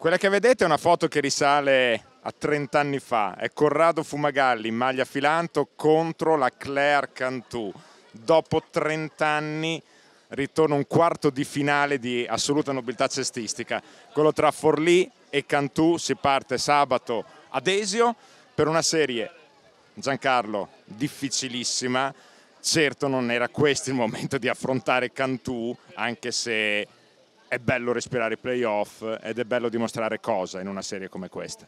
Quella che vedete è una foto che risale a 30 anni fa. È Corrado Fumagalli in maglia filanto contro la Claire Cantù. Dopo 30 anni ritorna un quarto di finale di assoluta nobiltà cestistica. Quello tra Forlì e Cantù si parte sabato ad Esio per una serie, Giancarlo, difficilissima. Certo non era questo il momento di affrontare Cantù, anche se è bello respirare i playoff ed è bello dimostrare cosa in una serie come questa?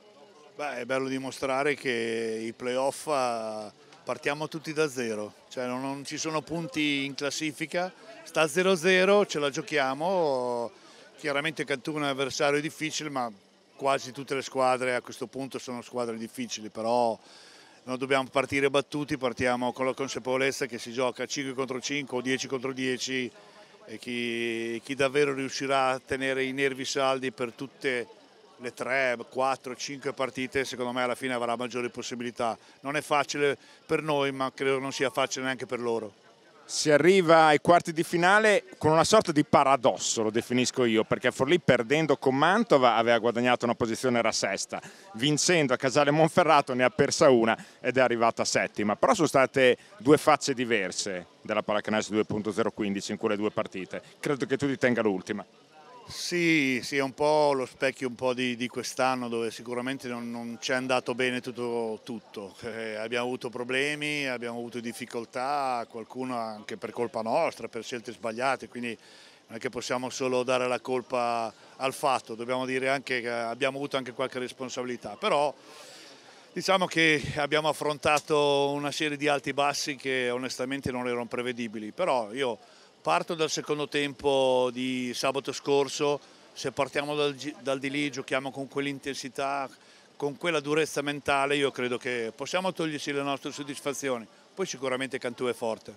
Beh, è bello dimostrare che i playoff ah, partiamo tutti da zero, cioè non, ci sono punti in classifica, sta 0-0, ce la giochiamo, chiaramente Cantù è un avversario difficile ma quasi tutte le squadre a questo punto sono squadre difficili, però non dobbiamo partire battuti, partiamo con la consapevolezza che si gioca 5 contro 5 o 10 contro 10 e chi, chi davvero riuscirà a tenere i nervi saldi per tutte le 3, 4, 5 partite secondo me alla fine avrà maggiori possibilità. Non è facile per noi ma credo non sia facile neanche per loro si arriva ai quarti di finale con una sorta di paradosso, lo definisco io, perché Forlì perdendo con Mantova aveva guadagnato una posizione, era sesta, vincendo a Casale Monferrato ne ha persa una ed è arrivata settima, però sono state due facce diverse della pallacanestro 2.015 in quelle due partite, credo che tu ti tenga l'ultima. Sì, sì, è un po' lo specchio po di, di quest'anno dove sicuramente non, non ci è andato bene tutto. tutto. Eh, abbiamo avuto problemi, abbiamo avuto difficoltà, qualcuno anche per colpa nostra, per scelte sbagliate, quindi non è che possiamo solo dare la colpa al fatto, dobbiamo dire anche che abbiamo avuto anche qualche responsabilità, però diciamo che abbiamo affrontato una serie di alti e bassi che onestamente non erano prevedibili, però io Parto dal secondo tempo di sabato scorso, se partiamo dal, dal di lì, giochiamo con quell'intensità, con quella durezza mentale, io credo che possiamo toglierci le nostre soddisfazioni. Poi sicuramente Cantù è forte.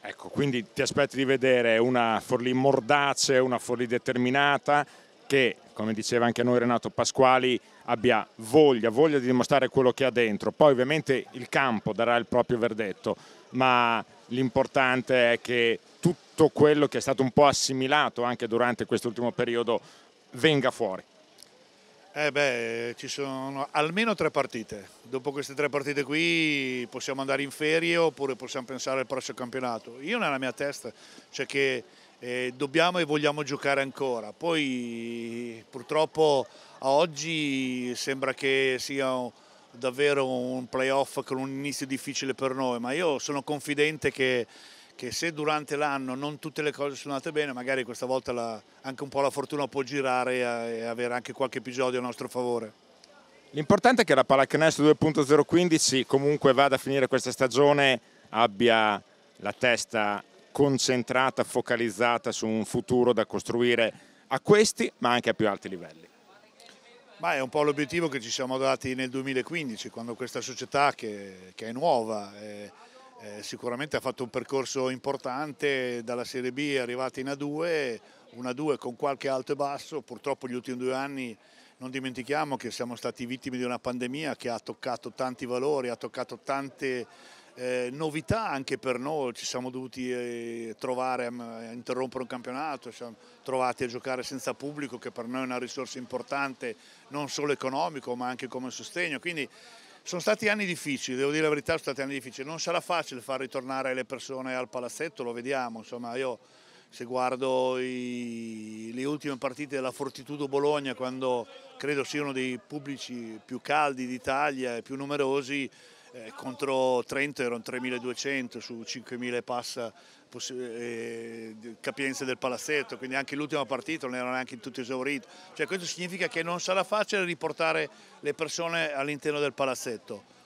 Ecco, quindi ti aspetti di vedere una Forlì mordace, una Forlì determinata che, come diceva anche noi Renato Pasquali, abbia voglia, voglia di dimostrare quello che ha dentro. Poi ovviamente il campo darà il proprio verdetto, ma l'importante è che tutto quello che è stato un po' assimilato anche durante quest'ultimo periodo venga fuori? Eh beh, ci sono almeno tre partite. Dopo queste tre partite qui possiamo andare in ferie oppure possiamo pensare al prossimo campionato. Io nella mia testa cioè che eh, dobbiamo e vogliamo giocare ancora. Poi purtroppo a oggi sembra che sia davvero un playoff con un inizio difficile per noi, ma io sono confidente che che se durante l'anno non tutte le cose sono andate bene, magari questa volta la, anche un po' la fortuna può girare e avere anche qualche episodio a nostro favore. L'importante è che la pallacanestro 2.015 comunque vada a finire questa stagione, abbia la testa concentrata, focalizzata su un futuro da costruire a questi ma anche a più alti livelli. Ma è un po' l'obiettivo che ci siamo dati nel 2015 quando questa società che, che è nuova eh, eh, sicuramente ha fatto un percorso importante dalla Serie B è arrivata in A2, una 2 con qualche alto e basso, purtroppo gli ultimi due anni non dimentichiamo che siamo stati vittime di una pandemia che ha toccato tanti valori, ha toccato tante eh, novità anche per noi, ci siamo dovuti eh, trovare a interrompere un campionato, ci siamo trovati a giocare senza pubblico che per noi è una risorsa importante non solo economico ma anche come sostegno, quindi sono stati anni difficili, devo dire la verità, sono stati anni difficili. Non sarà facile far ritornare le persone al palazzetto, lo vediamo. Insomma, io se guardo i, le ultime partite della Fortitudo Bologna, quando credo sia uno dei pubblici più caldi d'Italia e più numerosi, eh, contro Trento erano 3.200 su 5.000 passa eh, eh, capienze del palazzetto, quindi anche l'ultima partita non erano neanche tutti esauriti. Cioè, questo significa che non sarà facile riportare le persone all'interno del palazzetto.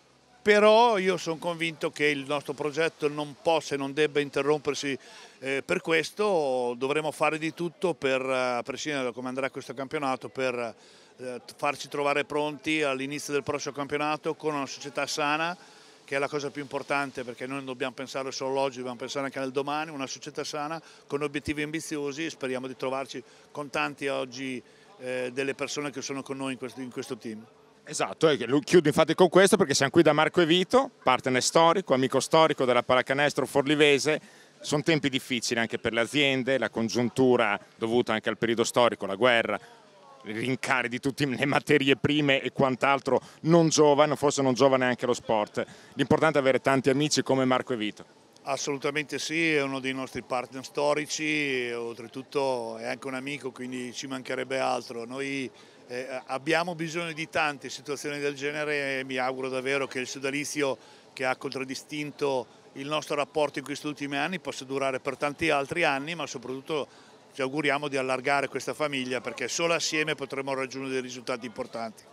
Però io sono convinto che il nostro progetto non possa e non debba interrompersi eh, per questo, dovremo fare di tutto per, eh, a prescindere da come andrà questo campionato, per eh, farci trovare pronti all'inizio del prossimo campionato con una società sana che è la cosa più importante perché noi non dobbiamo pensare solo oggi, dobbiamo pensare anche al domani, una società sana con obiettivi ambiziosi e speriamo di trovarci con tanti oggi eh, delle persone che sono con noi in questo, in questo team. Esatto, e chiudo infatti con questo perché siamo qui da Marco Evito, partner storico, amico storico della pallacanestro forlivese. Sono tempi difficili anche per le aziende, la congiuntura dovuta anche al periodo storico, la guerra, rincari di tutte le materie prime e quant'altro non giovano, forse non giova neanche lo sport. L'importante è avere tanti amici come Marco e Vito. Assolutamente sì, è uno dei nostri partner storici, oltretutto è anche un amico, quindi ci mancherebbe altro. Noi eh, abbiamo bisogno di tante situazioni del genere e mi auguro davvero che il sodalizio che ha contraddistinto il nostro rapporto in questi ultimi anni possa durare per tanti altri anni, ma soprattutto ci auguriamo di allargare questa famiglia perché solo assieme potremo raggiungere dei risultati importanti.